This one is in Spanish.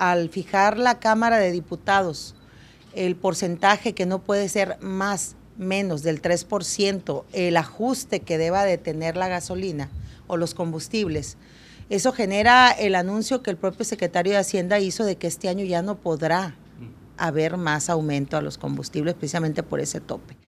al fijar la Cámara de Diputados el porcentaje que no puede ser más, menos del 3%, el ajuste que deba de tener la gasolina o los combustibles, eso genera el anuncio que el propio secretario de Hacienda hizo de que este año ya no podrá mm. haber más aumento a los combustibles precisamente por ese tope.